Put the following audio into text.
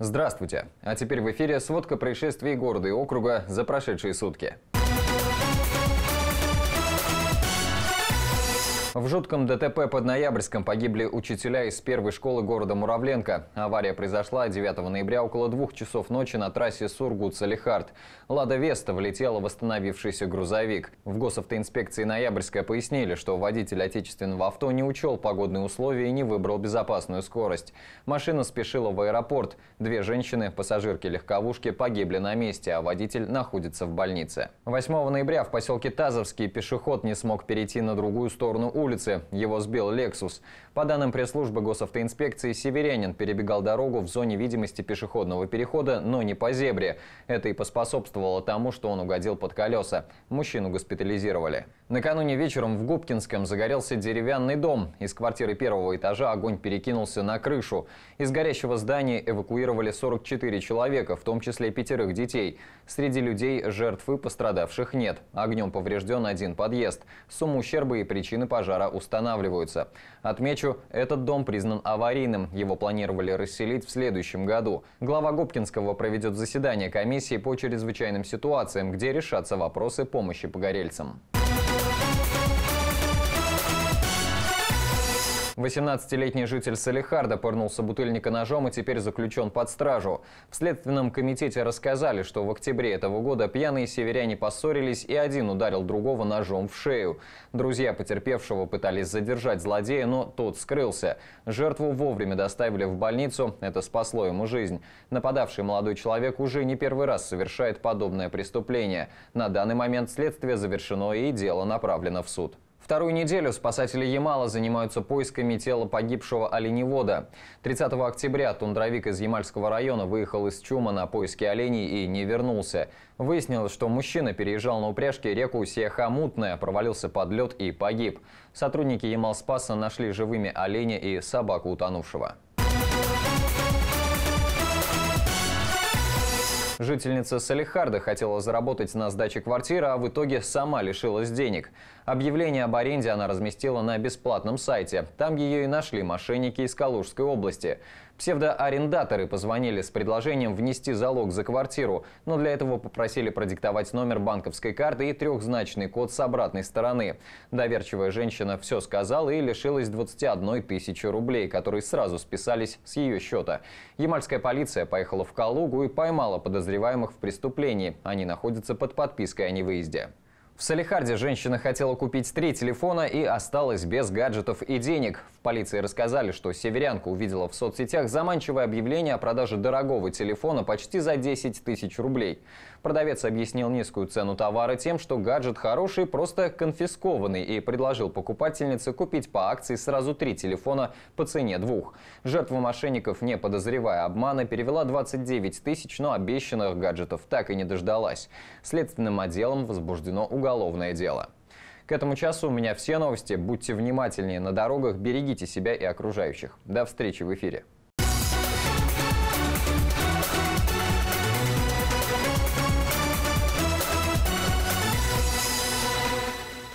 Здравствуйте! А теперь в эфире сводка происшествий города и округа за прошедшие сутки. В жутком ДТП под Ноябрьском погибли учителя из первой школы города Муравленко. Авария произошла 9 ноября около двух часов ночи на трассе Сургут-Салихард. «Лада Веста» влетела в восстановившийся грузовик. В госавтоинспекции Ноябрьская пояснили, что водитель отечественного авто не учел погодные условия и не выбрал безопасную скорость. Машина спешила в аэропорт. Две женщины, пассажирки легковушки, погибли на месте, а водитель находится в больнице. 8 ноября в поселке Тазовский пешеход не смог перейти на другую сторону улицы улице. Его сбил «Лексус». По данным пресс-службы госавтоинспекции, северянин перебегал дорогу в зоне видимости пешеходного перехода, но не по зебре. Это и поспособствовало тому, что он угодил под колеса. Мужчину госпитализировали. Накануне вечером в Губкинском загорелся деревянный дом. Из квартиры первого этажа огонь перекинулся на крышу. Из горящего здания эвакуировали 44 человека, в том числе пятерых детей. Среди людей жертв и пострадавших нет. Огнем поврежден один подъезд. Сумма ущерба и причины пожара пожара устанавливаются. Отмечу, этот дом признан аварийным. Его планировали расселить в следующем году. Глава Губкинского проведет заседание комиссии по чрезвычайным ситуациям, где решатся вопросы помощи погорельцам. 18-летний житель Салихарда порнулся бутыльника ножом и теперь заключен под стражу. В Следственном комитете рассказали, что в октябре этого года пьяные северяне поссорились и один ударил другого ножом в шею. Друзья потерпевшего пытались задержать злодея, но тот скрылся. Жертву вовремя доставили в больницу, это спасло ему жизнь. Нападавший молодой человек уже не первый раз совершает подобное преступление. На данный момент следствие завершено и дело направлено в суд. Вторую неделю спасатели Ямала занимаются поисками тела погибшего оленевода. 30 октября тундровик из Ямальского района выехал из Чума на поиски оленей и не вернулся. Выяснилось, что мужчина переезжал на упряжке реку Сеха-Мутная, провалился под лед и погиб. Сотрудники Ямал-Спаса нашли живыми оленя и собаку утонувшего. Жительница Салихарда хотела заработать на сдаче квартиры, а в итоге сама лишилась денег. Объявление об аренде она разместила на бесплатном сайте. Там ее и нашли мошенники из Калужской области. Псевдоарендаторы позвонили с предложением внести залог за квартиру, но для этого попросили продиктовать номер банковской карты и трехзначный код с обратной стороны. Доверчивая женщина все сказала и лишилась 21 тысячи рублей, которые сразу списались с ее счета. Ямальская полиция поехала в Калугу и поймала подозреваемых подозреваемых в преступлении. Они находятся под подпиской о невыезде. В Салихарде женщина хотела купить три телефона и осталась без гаджетов и денег. В полиции рассказали, что северянка увидела в соцсетях заманчивое объявление о продаже дорогого телефона почти за 10 тысяч рублей. Продавец объяснил низкую цену товара тем, что гаджет хороший, просто конфискованный, и предложил покупательнице купить по акции сразу три телефона по цене двух. Жертва мошенников, не подозревая обмана, перевела 29 тысяч, но обещанных гаджетов так и не дождалась. Следственным отделом возбуждено уголовное уголовное дело. К этому часу у меня все новости. Будьте внимательнее на дорогах, берегите себя и окружающих. До встречи в эфире.